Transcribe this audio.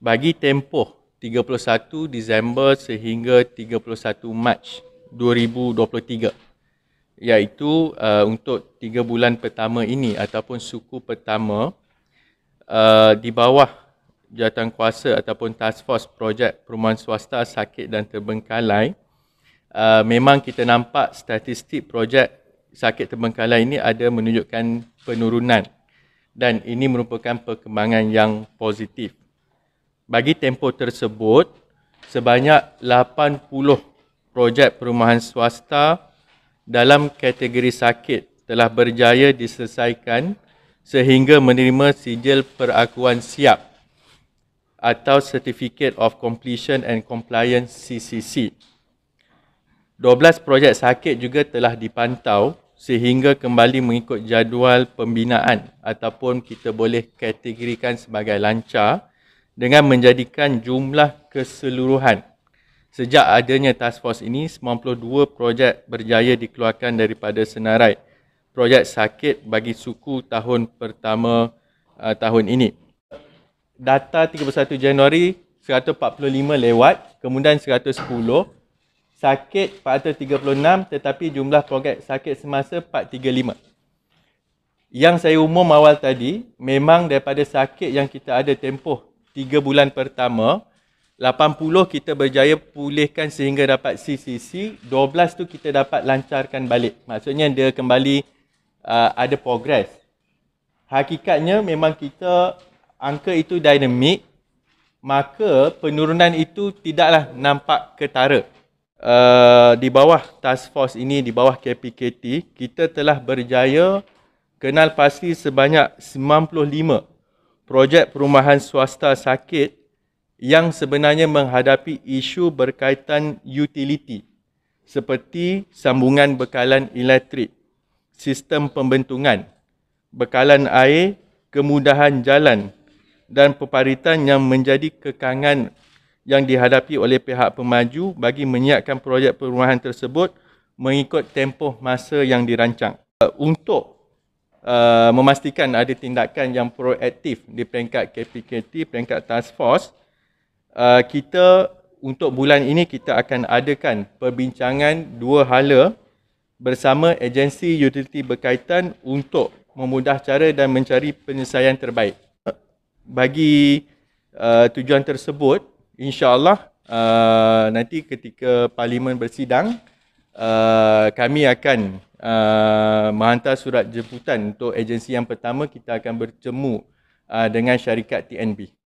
bagi tempoh 31 Disember sehingga 31 Mac 2023 iaitu uh, untuk 3 bulan pertama ini ataupun suku pertama uh, di bawah kuasa ataupun task force projek perumahan swasta sakit dan terbengkalai uh, memang kita nampak statistik projek sakit terbengkalai ini ada menunjukkan penurunan dan ini merupakan perkembangan yang positif bagi tempoh tersebut sebanyak 80 projek perumahan swasta dalam kategori sakit telah berjaya diselesaikan sehingga menerima sijil perakuan siap atau Certificate of Completion and Compliance CCC. 12 projek sakit juga telah dipantau sehingga kembali mengikut jadual pembinaan ataupun kita boleh kategorikan sebagai lancar dengan menjadikan jumlah keseluruhan sejak adanya task force ini 92 projek berjaya dikeluarkan daripada senarai projek sakit bagi suku tahun pertama uh, tahun ini data 31 Januari 145 lewat kemudian 110 sakit pada tetapi jumlah projek sakit semasa 435 yang saya umum awal tadi memang daripada sakit yang kita ada tempoh 3 bulan pertama 80 kita berjaya pulihkan sehingga dapat CCC 12 tu kita dapat lancarkan balik maksudnya dia kembali uh, ada progres hakikatnya memang kita angka itu dinamik maka penurunan itu tidaklah nampak ketara uh, di bawah task force ini di bawah KPKT kita telah berjaya kenal pasti sebanyak projek perumahan swasta sakit yang sebenarnya menghadapi isu berkaitan utiliti seperti sambungan bekalan elektrik, sistem pembentungan, bekalan air, kemudahan jalan dan peparitan yang menjadi kekangan yang dihadapi oleh pihak pemaju bagi menyiapkan projek perumahan tersebut mengikut tempoh masa yang dirancang. Untuk Uh, memastikan ada tindakan yang proaktif di peringkat KPKT, peringkat task force, uh, kita untuk bulan ini kita akan adakan perbincangan dua hala bersama agensi utiliti berkaitan untuk memudah cara dan mencari penyelesaian terbaik. Bagi uh, tujuan tersebut, insyaAllah uh, nanti ketika Parlimen bersidang, uh, kami akan uh, menghantar surat jemputan untuk agensi yang pertama kita akan bercemu uh, dengan syarikat TNB.